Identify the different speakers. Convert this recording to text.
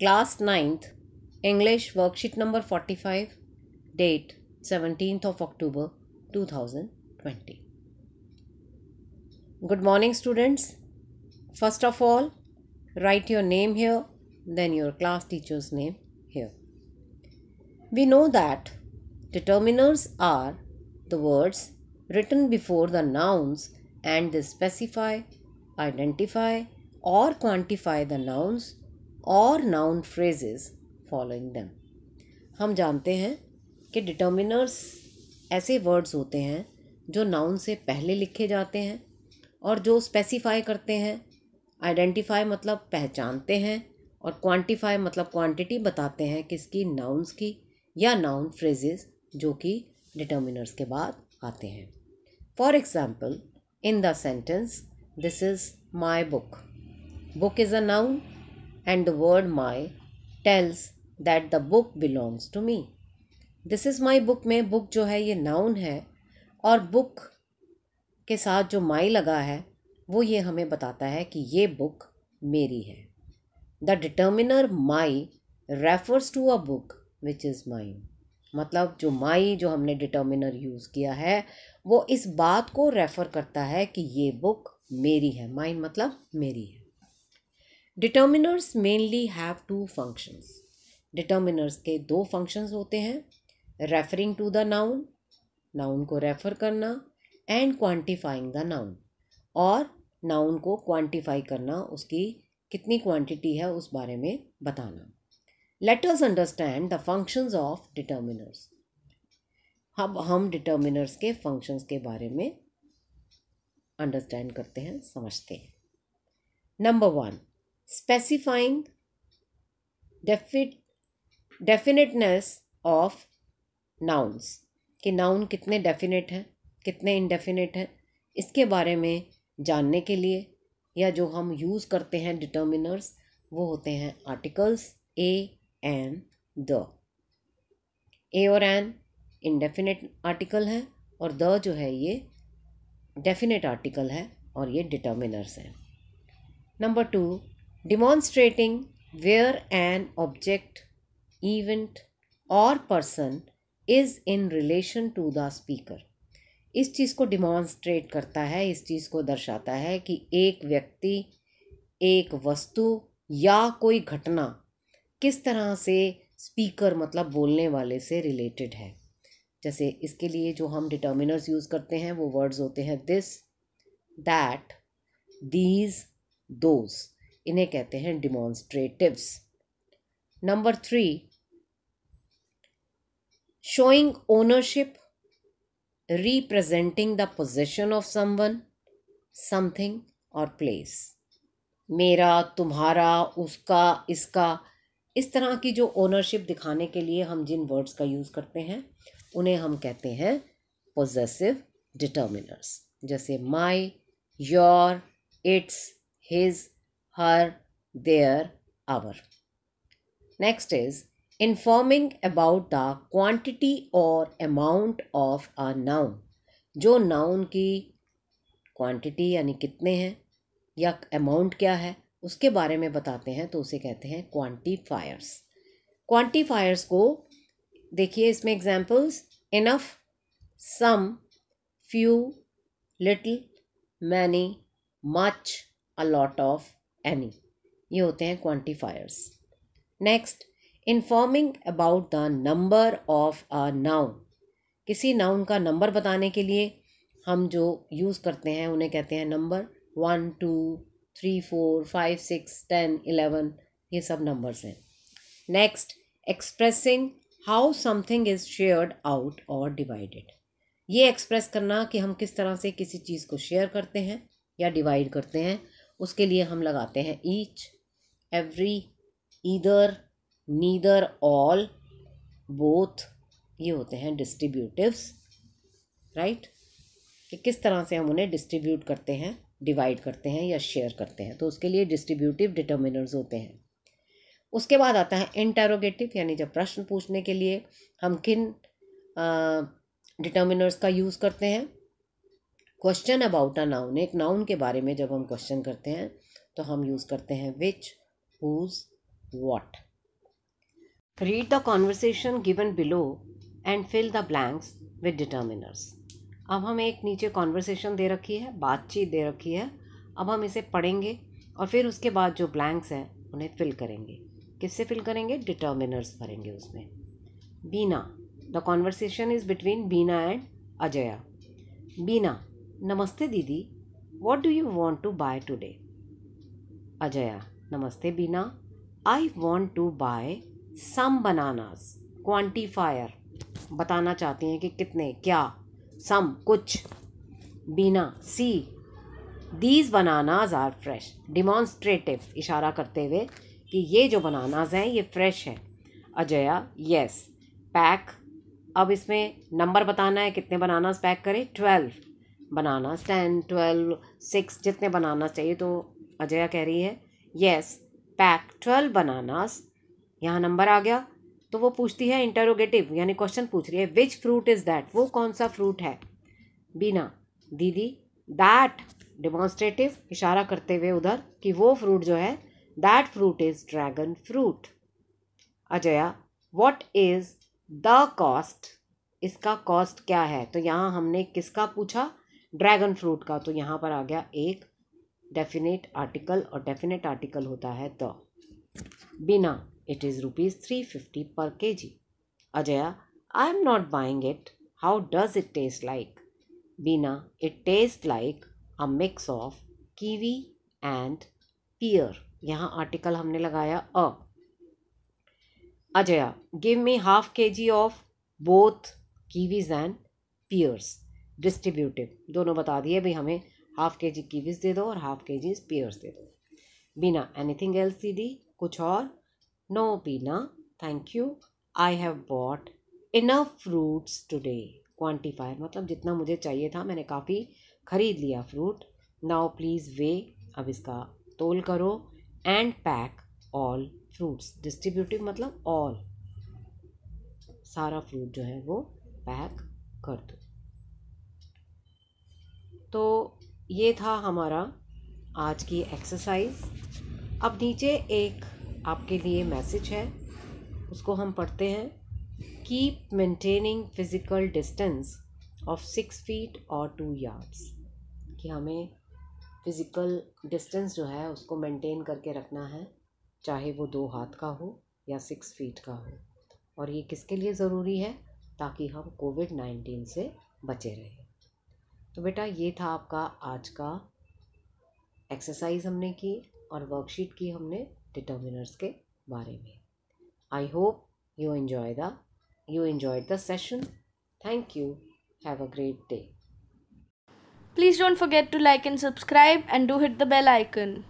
Speaker 1: Class 9th, English Worksheet number 45, date 17th of October 2020. Good morning students. First of all, write your name here, then your class teacher's name here. We know that determiners are the words written before the nouns and they specify, identify or quantify the nouns और noun phrases following them हम जानते हैं कि determiners ऐसे words होते हैं जो noun से पहले लिखे जाते हैं और जो स्पेसिफाई करते हैं आइडेंटिफाई मतलब पहचानते हैं और क्वांटिफाई मतलब क्वांटिटी बताते हैं किसकी नाउन्स की या नाउन फ्रेजेस जो कि डिटर्मिनर्स के बाद आते हैं for example in the sentence this is my book book is a noun and the word my tells that the book belongs to me. This is my book में book जो है ये नाउन है और बुक के साथ जो माई लगा है वो ये हमें बताता है कि ये बुक मेरी है the determiner my refers to a book which is my मतलब जो माई जो हमने डिटर्मिनर यूज़ किया है वो इस बात को रेफ़र करता है कि ये बुक मेरी है माइन मतलब मेरी है determiners mainly have two functions determiners के दो फंक्शंस होते हैं referring to the noun noun को रेफर करना एंड क्वांटिफाइंग द नाउन और नाउन को क्वांटिफाई करना उसकी कितनी क्वांटिटी है उस बारे में बताना let us understand the functions of determiners अब हम डिटर्मिनर्स के फंक्शंस के बारे में अंडरस्टैंड करते हैं समझते हैं number one specifying defi- definiteness of nouns कि नाउन कितने डेफिनेट हैं कितने indefinite हैं इसके बारे में जानने के लिए या जो हम यूज़ करते हैं डिटर्मिनर्स वो होते हैं articles a an the a और एन इनडेफिनेट आर्टिकल है और द जो है ये डेफिनेट आर्टिकल है और ये डिटर्मिनर्स हैं number two demonstrating where an object, event, और person is in relation to the speaker इस चीज़ को डिमॉन्स्ट्रेट करता है इस चीज़ को दर्शाता है कि एक व्यक्ति एक वस्तु या कोई घटना किस तरह से स्पीकर मतलब बोलने वाले से रिलेटेड है जैसे इसके लिए जो हम डिटर्मिनर्स यूज़ करते हैं वो वर्ड्स होते हैं दिस दैट दीज दोज़ इन्हें कहते हैं demonstrative number three showing ownership representing the position of someone something और प्लेस मेरा तुम्हारा उसका इसका इस तरह की जो ओनरशिप दिखाने के लिए हम जिन वर्ड्स का यूज़ करते हैं उन्हें हम कहते हैं पोजेसिव डिटर्मिनर्स जैसे my your its his her their our Next is informing about the quantity or amount of a noun. जो noun की quantity यानी कितने हैं या amount क्या है उसके बारे में बताते हैं तो उसे कहते हैं quantifiers. Quantifiers को देखिए इसमें examples enough, some, few, little, many, much, a lot of, any ये होते हैं quantifiers next informing about the number of a noun किसी नाउन का नंबर बताने के लिए हम जो यूज़ करते हैं उन्हें कहते हैं number one two three four five six ten eleven ये सब नंबर्स हैं next expressing how something is shared out और डिवाइडेड ये एक्सप्रेस करना कि हम किस तरह से किसी चीज़ को शेयर करते हैं या डिवाइड करते हैं उसके लिए हम लगाते हैं each every either neither all both ये होते हैं डिस्ट्रीब्यूटिवस राइट कि किस तरह से हम उन्हें डिस्ट्रीब्यूट करते हैं डिवाइड करते हैं या शेयर करते हैं तो उसके लिए डिस्ट्रीब्यूटिव डिटर्मिनर्स होते हैं उसके बाद आता है इंटेरोगेटिव यानी जब प्रश्न पूछने के लिए हम किन डिटर्मिनर्स का यूज़ करते हैं क्वेश्चन अबाउट अ नाउन एक नाउन के बारे में जब हम क्वेश्चन करते हैं तो हम यूज़ करते हैं which whose what read the conversation given below and fill the blanks with determiners अब हमें एक नीचे कॉन्वर्सेशन दे रखी है बातचीत दे रखी है अब हम इसे पढ़ेंगे और फिर उसके बाद जो ब्लैंक्स हैं उन्हें फिल करेंगे किससे फिल करेंगे डिटर्मिनर्स भरेंगे उसमें Bina the conversation is between Bina and Ajaya Bina नमस्ते दीदी what do you want to buy today Ajaya नमस्ते Bina I want to buy some bananas quantifier बताना चाहती हैं कि कितने क्या सम कुछ Bina see these bananas are fresh demonstrative इशारा करते हुए कि ये जो बनानाज हैं ये फ्रेश हैं अजया यस पैक अब इसमें नंबर बताना है कितने बनानास पैक करें twelve banana ten twelve six जितने बनाना चाहिए तो अजया कह रही है येस पैक ट्वेल्व बनानास यहाँ नंबर आ गया तो वो पूछती है इंटरोगेटिव यानी क्वेश्चन पूछ रही है विच फ्रूट इज़ दैट वो कौन सा फ्रूट है बीना दीदी दैट डिमॉन्स्ट्रेटिव इशारा करते हुए उधर कि वो फ्रूट जो है that fruit is dragon fruit Ajaya what is the cost इसका कॉस्ट क्या है तो यहाँ हमने किसका पूछा ड्रैगन फ्रूट का तो यहाँ पर आ गया एक डेफिनेट आर्टिकल और डेफिनेट आर्टिकल होता है the Bina it is rupees three fifty per K G Ajaya I am not buying it how does it taste like Bina it taste like a mix of kiwi and pear यहाँ article हमने लगाया a Ajaya give me half K G of both kiwis and pears distributive दोनों बता दिए भाई हमें half K जी Kiwis दे दो और हाफ के जी पेयर्स दे दो बिना एनीथिंग एल्स दी दी कुछ और no Bina thank you I have bought enough fruits today quantifier मतलब जितना मुझे चाहिए था मैंने काफ़ी खरीद लिया फ्रूट नाओ प्लीज़ वे अब इसका तोल करो and pack all fruits distributive मतलब ऑल सारा फ्रूट जो है वो पैक कर दो तो ये था हमारा आज की एक्सरसाइज अब नीचे एक आपके लिए मैसेज है उसको हम पढ़ते हैं keep maintaining physical distance of six feet और टू यार्ड्स कि हमें फ़िज़िकल डिस्टेंस जो है उसको मेंटेन करके रखना है चाहे वो दो हाथ का हो या सिक्स फीट का हो और ये किसके लिए ज़रूरी है ताकि हम कोविड नाइन्टीन से बचे रहें तो बेटा ये था आपका आज का एक्सरसाइज हमने की और वर्कशीट की हमने डिटर्मिनर्स के बारे में I hope you enjoy the you enjoy the session thank you have a great day please don't forget to like and subscribe and do hit the bell icon